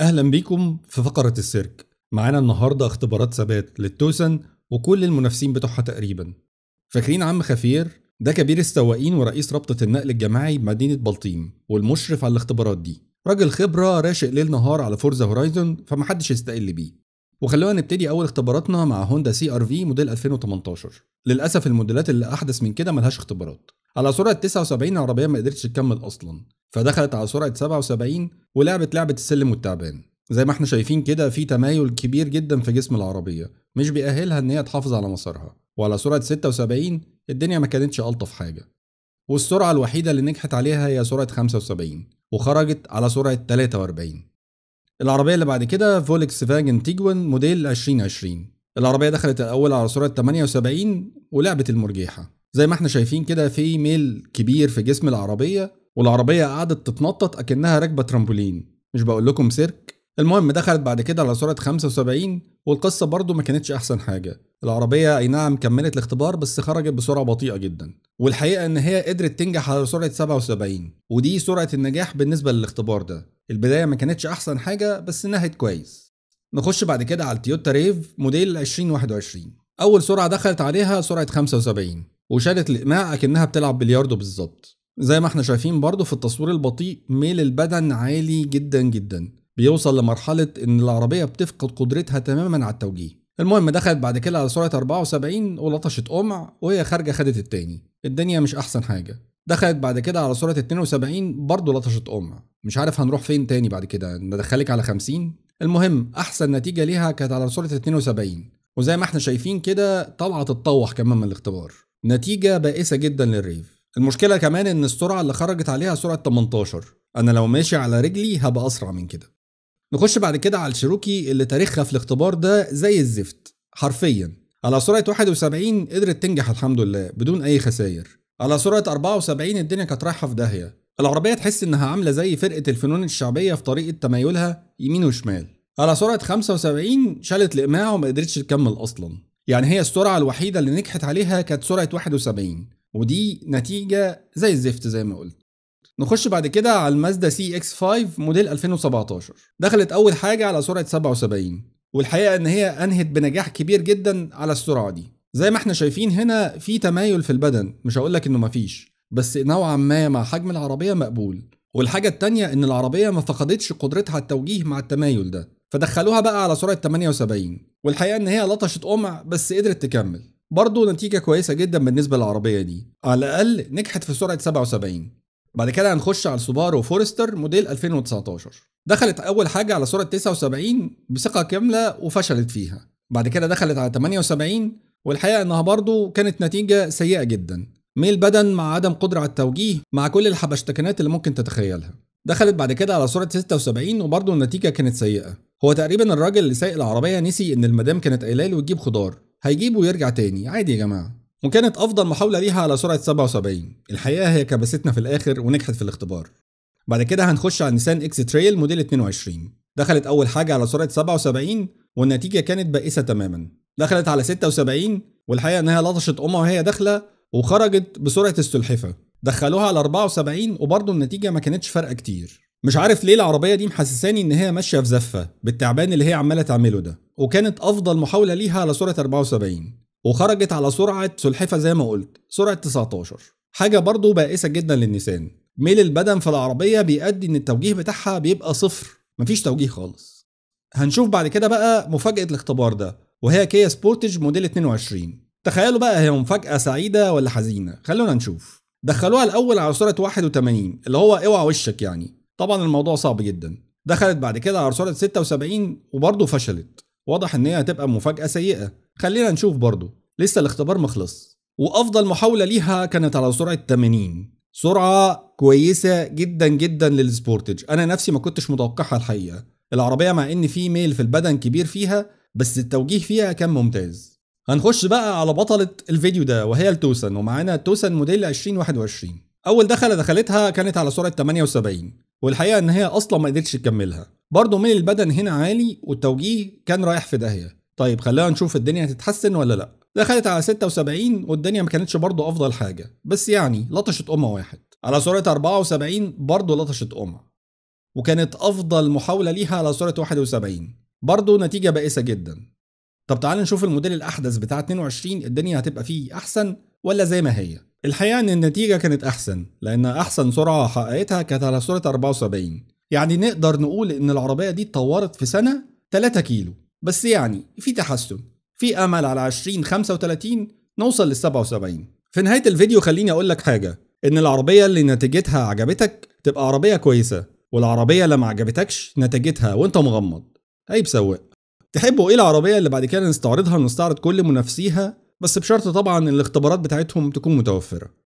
اهلا بيكم في فقرة السيرك معانا النهاردة اختبارات ثبات للتوسن وكل المنافسين بتوعها تقريبا فاكرين عم خفير ده كبير السواقين ورئيس رابطة النقل الجماعي بمدينة بلطيم والمشرف على الاختبارات دي راجل خبرة راشق ليل نهار على فورزا هورايزون فمحدش يستقل بيه وخلونا نبتدي اول اختباراتنا مع هوندا سي ار في موديل 2018 للاسف الموديلات اللي احدث من كده ملهاش اختبارات على سرعه 79 العربيه ما قدرتش تكمل اصلا فدخلت على سرعة 77 ولعبت لعبة السلم والتعبان زي ما احنا شايفين كده في تمايل كبير جدا في جسم العربية مش بيأهلها ان هي تحافظ على مسارها وعلى سرعة 76 الدنيا ما كانتش ألطف حاجة والسرعة الوحيدة اللي نجحت عليها هي سرعة 75 وخرجت على سرعة 43 العربية اللي بعد كده فولكس فاجن تيجوان موديل 2020 العربية دخلت الأول على سرعة 78 ولعبت المرجيحة زي ما احنا شايفين كده في ميل كبير في جسم العربية والعربية قعدت تتنطط أكنها راكبة ترامبولين مش بقول لكم سيرك المهم دخلت بعد كده على سرعة 75 والقصة برضه ما كانتش أحسن حاجة العربية أي نعم كملت الاختبار بس خرجت بسرعة بطيئة جدا والحقيقة إن هي قدرت تنجح على سرعة 77 ودي سرعة النجاح بالنسبة للاختبار ده البداية ما كانتش أحسن حاجة بس نهت كويس نخش بعد كده على التيوتا ريف موديل 2021 أول سرعة دخلت عليها سرعة 75 وشالت الإقماع أكنها بتلعب بلياردو بالظبط زي ما احنا شايفين برضو في التصوير البطيء ميل البدن عالي جدا جدا بيوصل لمرحلة ان العربية بتفقد قدرتها تماما على التوجيه المهم دخلت بعد كده على سرعة 74 ولطشت قمع وهي خارجة خدت التاني الدنيا مش احسن حاجة دخلت بعد كده على سرعة 72 برضه لطشت قمع مش عارف هنروح فين تاني بعد كده ندخلك على 50 المهم احسن نتيجة ليها كانت على سرعة 72 وزي ما احنا شايفين كده طلعت تتطوح كمان من الاختبار نتيجة بائسة جدا للريف المشكلة كمان ان السرعة اللي خرجت عليها سرعة 18 انا لو ماشي على رجلي هبقى اسرع من كده نخش بعد كده على الشيروكي اللي تاريخها في الاختبار ده زي الزفت حرفيا على سرعة 71 قدرت تنجح الحمد لله بدون أي خساير على سرعة 74 الدنيا كانت رايحة في داهية العربية تحس إنها عاملة زي فرقة الفنون الشعبية في طريقة تمايلها يمين وشمال على سرعة 75 شالت الإقماع وما قدرتش تكمل أصلا يعني هي السرعة الوحيدة اللي نجحت عليها كانت سرعة 71 ودي نتيجة زي الزفت زي ما قلت نخش بعد كده على المازدا سي اكس 5 موديل 2017 دخلت أول حاجة على سرعة 77 والحقيقة إن هي أنهت بنجاح كبير جدا على السرعة دي زي ما احنا شايفين هنا في تمايل في البدن مش هقولك إنه مفيش بس نوعا ما مع حجم العربية مقبول والحاجة التانية إن العربية ما فقدتش قدرتها على التوجيه مع التمايل ده فدخلوها بقى على سرعة 78 والحقيقة إن هي لطشت قمع بس قدرت تكمل برضه نتيجة كويسة جدا بالنسبة للعربية دي على الأقل نجحت في سرعة 77 بعد كده هنخش على السوبارو فورستر موديل 2019 دخلت أول حاجة على سرعة 79 بثقة كاملة وفشلت فيها بعد كده دخلت على 78 والحقيقة إنها برضه كانت نتيجة سيئة جدا ميل بدن مع عدم قدرة على التوجيه مع كل الحبشتكنات اللي ممكن تتخيلها دخلت بعد كده على سرعة 76 وبرضه النتيجة كانت سيئة هو تقريبا الراجل اللي سايق العربية نسي إن المدام كانت قايلة له تجيب خضار هيجيبه ويرجع تاني عادي يا جماعه وكانت افضل محاوله ليها على سرعه 77 الحقيقه هي كبستنا في الاخر ونجحت في الاختبار بعد كده هنخش على نيسان اكس تريل موديل 22 دخلت اول حاجه على سرعه 77 والنتيجه كانت بائسه تماما دخلت على 76 والحقيقه انها لطشت امها وهي داخله وخرجت بسرعه السلحفه دخلوها على 74 وبرضه النتيجه ما كانتش فارقه كتير مش عارف ليه العربيه دي محسساني ان هي ماشيه في زفه بالتعبان اللي هي عماله تعمله ده وكانت أفضل محاولة ليها على سرعة 74 وخرجت على سرعة سلحفة زي ما قلت سرعة 19 حاجة برضه بائسة جدا للنسان ميل البدن في العربية بيؤدي إن التوجيه بتاعها بيبقى صفر مفيش توجيه خالص هنشوف بعد كده بقى مفاجأة الاختبار ده وهي كيا سبورتج موديل 22 تخيلوا بقى هي مفاجأة سعيدة ولا حزينة خلونا نشوف دخلوها الأول على سرعة 81 اللي هو اوعى وشك يعني طبعا الموضوع صعب جدا دخلت بعد كده على سرعة 76 وبرضه فشلت واضح ان هي هتبقى مفاجأة سيئة خلينا نشوف برضو لسه الاختبار مخلص وافضل محاولة ليها كانت على سرعة 80 سرعة كويسة جدا جدا للسبورتج انا نفسي ما كنتش متوقعها الحقيقة العربية مع ان في ميل في البدن كبير فيها بس التوجيه فيها كان ممتاز هنخش بقى على بطلة الفيديو ده وهي التوسن ومعانا التوسن موديل 2021 اول دخلة دخلتها كانت على سرعة 78 والحقيقة ان هي اصلا ما قدرتش تكملها برضه ميل البدن هنا عالي والتوجيه كان رايح في داهيه طيب خلينا نشوف الدنيا هتتحسن ولا لا دخلت على 76 والدنيا ما كانتش برضه افضل حاجه بس يعني لطشت قمه واحد على سرعه 74 برضه لطشت قمه وكانت افضل محاوله ليها على سرعه 71 برضه نتيجه بائسه جدا طب تعال نشوف الموديل الاحدث بتاع 22 الدنيا هتبقى فيه احسن ولا زي ما هي الحقيقه ان النتيجه كانت احسن لان احسن سرعه حققتها كانت على سرعه 74 يعني نقدر نقول ان العربيه دي اتطورت في سنه 3 كيلو بس يعني في تحسن في امل على 20 35 نوصل لل 77 في نهايه الفيديو خليني اقول لك حاجه ان العربيه اللي نتيجتها عجبتك تبقى عربيه كويسه والعربيه اللي ما عجبتكش نتيجتها وانت مغمض اي بسوق تحبوا ايه العربيه اللي بعد كده نستعرضها ونستعرض كل منافسيها بس بشرط طبعا الاختبارات بتاعتهم تكون متوفره